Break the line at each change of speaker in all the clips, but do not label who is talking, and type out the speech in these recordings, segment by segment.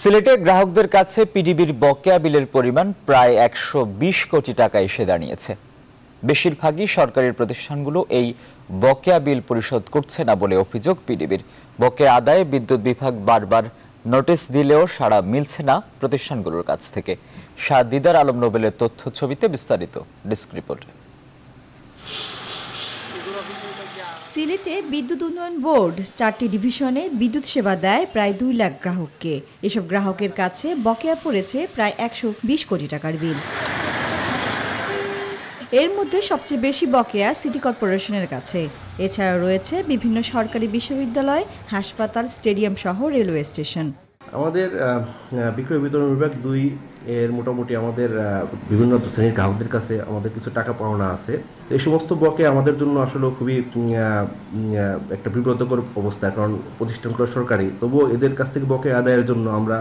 সিলেটে গ্রাহকদের কাছে পিডিবির বকেয়া বিলের পরিমাণ প্রায় একশো কোটি টাকা এসে দাঁড়িয়েছে বেশিরভাগই সরকারি প্রতিষ্ঠানগুলো এই বকেয়া বিল পরিশোধ করছে না বলে অভিযোগ পিডিবির বকেয়া আদায়ে বিদ্যুৎ বিভাগ বারবার নোটিশ দিলেও সারা মিলছে না প্রতিষ্ঠানগুলোর কাছ থেকে শাহ দিদার আলম নোবেলের তথ্য ছবিতে বিস্তারিত ডিস্ক রিপোর্টে
সিলেটে বিদ্যুৎ উন্নয়ন বোর্ড চারটি ডিভিশনে বিদ্যুৎ সেবা দেয় প্রায় দুই লাখ গ্রাহককে এসব গ্রাহকের কাছে বকেয়া পড়েছে প্রায় একশো বিশ কোটি টাকার বিল এর মধ্যে সবচেয়ে বেশি বকেয়া সিটি কর্পোরেশনের কাছে এছাড়া রয়েছে বিভিন্ন সরকারি বিশ্ববিদ্যালয় হাসপাতাল স্টেডিয়াম সহ রেলওয়ে স্টেশন
আমাদের বিক্রয় বিতরণ বিভাগ দুই এর মোটামুটি আমাদের বিভিন্ন শ্রেণীর গ্রাহকদের কাছে আমাদের কিছু টাকা পাওনা আছে এই সমস্ত বকে আমাদের জন্য আসলে খুবই একটা বিব্রতকর অবস্থা কারণ প্রতিষ্ঠানগুলো সরকারি তবুও এদের কাছ থেকে বকে আদায়ের জন্য আমরা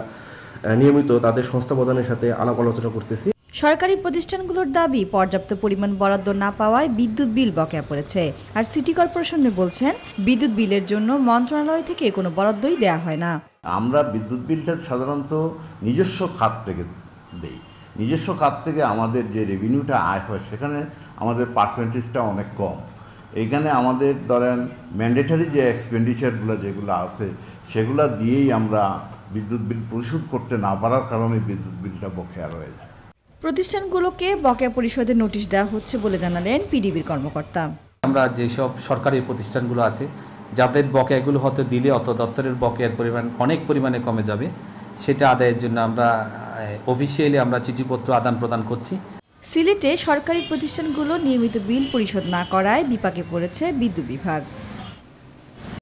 নিয়মিত তাদের সংস্থা প্রদানের সাথে আলাপ আলোচনা করতেছি
সরকারি প্রতিষ্ঠানগুলোর দাবি পর্যাপ্ত পরিমাণ বরাদ্দ না পাওয়ায় বিদ্যুৎ বিল বকেয়া পড়েছে আর সিটি কর্পোরেশনে বলছেন বিদ্যুৎ বিলের জন্য মন্ত্রণালয় থেকে কোনো বরাদ্দই দেয়া হয় না
আমরা বিদ্যুৎ বিলটা সাধারণত নিজস্ব খাত থেকে দেই নিজস্ব খাত থেকে আমাদের যে রেভিনিউটা আয় হয় সেখানে আমাদের পার্সেন্টেজটা অনেক কম এখানে আমাদের ধরেন ম্যান্ডেটারি যে এক্সপেন্ডিচারগুলো যেগুলো আছে সেগুলো দিয়েই আমরা বিদ্যুৎ বিল পরিশোধ করতে না পারার কারণে বিদ্যুৎ বিলটা বকেয়া রয়ে যায়
প্রতিষ্ঠানগুলোকে বকেয়া পরিশোধের নোটিশ দেওয়া হচ্ছে বলে জানালেন পিডিবির কর্মকর্তা
আমরা যেসব সরকারি প্রতিষ্ঠানগুলো আছে যাদের বকেয়াগুলো হয়তো দিলে অত দপ্তরের বকেয়ার পরিমাণ অনেক পরিমাণে কমে যাবে সেটা আদায়ের জন্য আমরা অফিসিয়ালি আমরা চিঠিপত্র আদান প্রদান করছি
সিলেটে সরকারি প্রতিষ্ঠানগুলো নিয়মিত বিল পরিশোধ না করায় বিপাকে পড়েছে বিদ্যুৎ বিভাগ